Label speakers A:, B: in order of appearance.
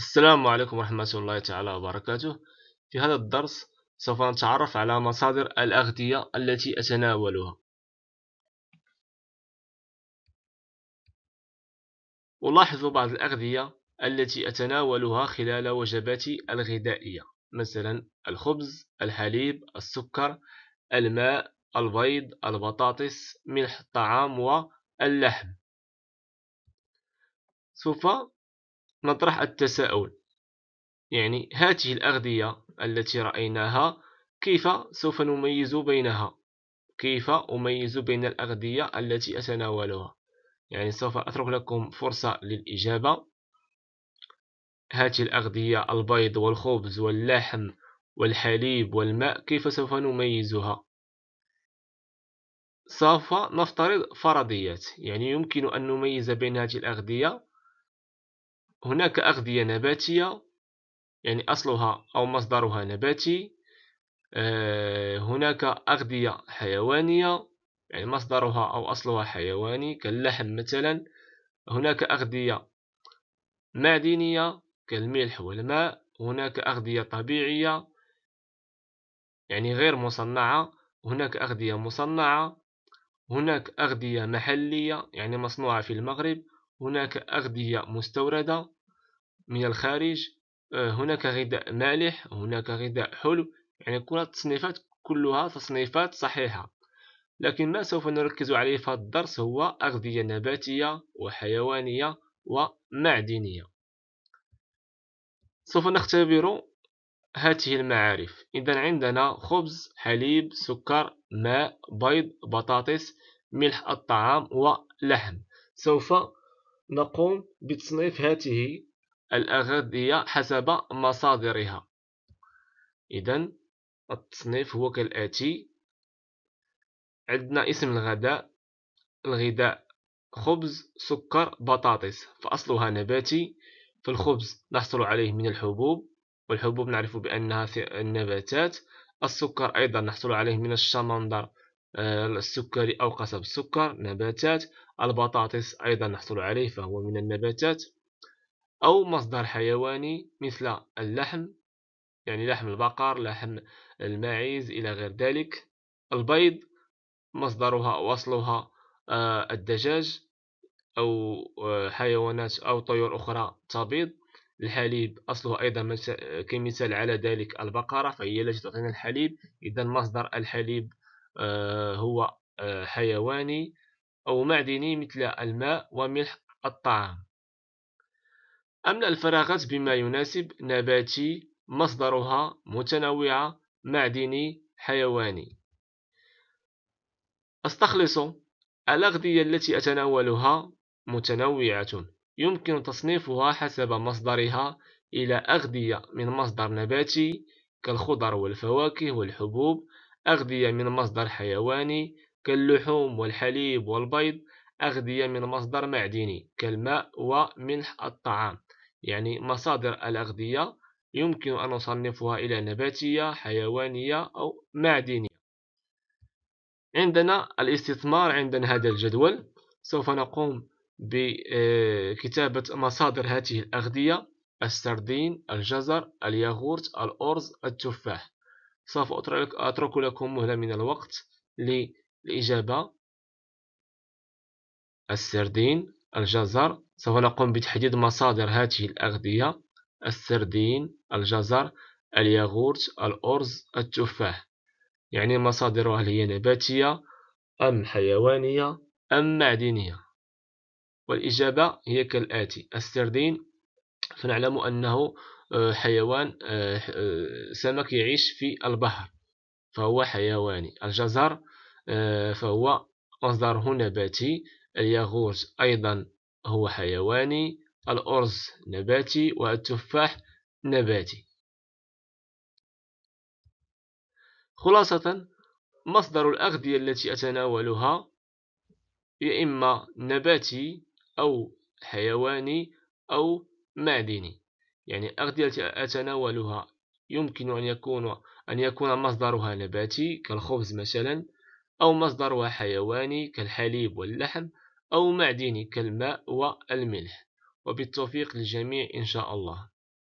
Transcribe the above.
A: السلام عليكم ورحمة الله تعالى وبركاته في هذا الدرس سوف نتعرف على مصادر الأغذية التي أتناولها ألاحظ بعض الأغذية التي أتناولها خلال وجباتي الغذائية مثلا الخبز، الحليب، السكر، الماء، البيض، البطاطس، ملح الطعام واللحم سوف نطرح التساؤل يعني هذه الأغذية التي رأيناها كيف سوف نميز بينها كيف أميز بين الأغذية التي أتناولها يعني سوف أترك لكم فرصة للإجابة هذه الأغذية البيض والخبز واللحم والحليب والماء كيف سوف نميزها سوف نفترض فرضيات يعني يمكن أن نميز بين هذه الأغذية هناك أغذية نباتية يعني أصلها أو مصدرها نباتي آه، هناك أغذية حيوانية يعني مصدرها أو أصلها حيواني كاللحم مثلا هناك أغذية معدنية كالملح والماء هناك أغذية طبيعية يعني غير مصنعة هناك أغذية مصنعة هناك أغذية محلية يعني مصنوعة في المغرب هناك أغذية مستوردة من الخارج آه، هناك غذاء مالح هناك غذاء حلو يعني كل التصنيفات كلها تصنيفات صحيحة لكن ما سوف نركز عليه في هذا الدرس هو أغذية نباتية وحيوانية ومعدنية سوف نختبر هذه المعارف إذا عندنا خبز حليب سكر ماء بيض بطاطس ملح الطعام ولحم سوف نقوم بتصنيف هذه الأغذية حسب مصادرها إذا التصنيف هو كالآتي عندنا اسم الغداء الغذاء خبز سكر بطاطس فأصلها نباتي فالخبز نحصل عليه من الحبوب والحبوب نعرف بأنها في النباتات السكر أيضا نحصل عليه من الشمندر آه، السكري أو قصب السكر نباتات البطاطس أيضا نحصل عليه فهو من النباتات أو مصدر حيواني مثل اللحم يعني لحم البقر لحم الماعز إلى غير ذلك البيض مصدرها أو أصلها آه، الدجاج أو آه، حيوانات أو طيور أخرى تبيض الحليب أصله أيضا كمثال على ذلك البقرة فهي التي تعطينا الحليب إذا مصدر الحليب آه، هو آه، حيواني أو معدني مثل الماء وملح الطعام أملأ الفراغات بما يناسب نباتي مصدرها متنوعة معدني حيواني أستخلص الأغذية التي أتناولها متنوعة يمكن تصنيفها حسب مصدرها إلى أغذية من مصدر نباتي كالخضر والفواكه والحبوب أغذية من مصدر حيواني كاللحوم والحليب والبيض أغذية من مصدر معدني كالماء ومنح الطعام يعني مصادر الأغذية يمكن أن نصنفها إلى نباتية حيوانية أو معدنية عندنا الاستثمار عندنا هذا الجدول سوف نقوم بكتابة مصادر هذه الأغذية السردين الجزر الياغورت الأرز التفاح سوف أترك لكم مهلة من الوقت للإجابة السردين الجزر سوف نقوم بتحديد مصادر هذه الأغذية السردين الجزر الياغورت الأرز التفاح يعني مصادرها هل هي نباتية أم حيوانية أم معدنية والإجابة هي كالآتي السردين فنعلم أنه آه، حيوان آه، آه، سمك يعيش في البحر فهو حيواني الجزر فهو مصدره نباتي الياغورت أيضا هو حيواني الأرز نباتي والتفاح نباتي خلاصة مصدر الأغذية التي أتناولها يا إما نباتي أو حيواني أو معدني يعني الأغذية التي أتناولها يمكن أن يكون أن يكون مصدرها نباتي كالخبز مثلا أو مصدرها حيواني كالحليب واللحم أو معدني كالماء والملح وبالتوفيق للجميع إن شاء الله